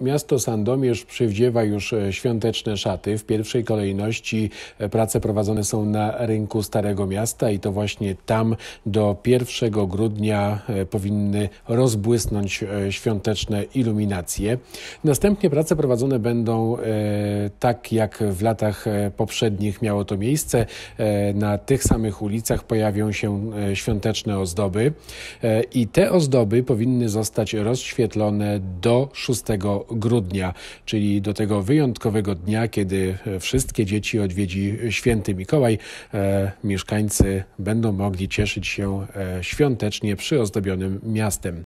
Miasto Sandomierz przywdziewa już e, świąteczne szaty. W pierwszej kolejności e, prace prowadzone są na rynku Starego Miasta i to właśnie tam do 1 grudnia e, powinny rozbłysnąć świąteczne iluminacje. Następnie prace prowadzone będą tak jak w latach poprzednich miało to miejsce. Na tych samych ulicach pojawią się świąteczne ozdoby i te ozdoby powinny zostać rozświetlone do 6 grudnia grudnia, czyli do tego wyjątkowego dnia, kiedy e, wszystkie dzieci odwiedzi święty Mikołaj. E, mieszkańcy będą mogli cieszyć się e, świątecznie przyozdobionym miastem.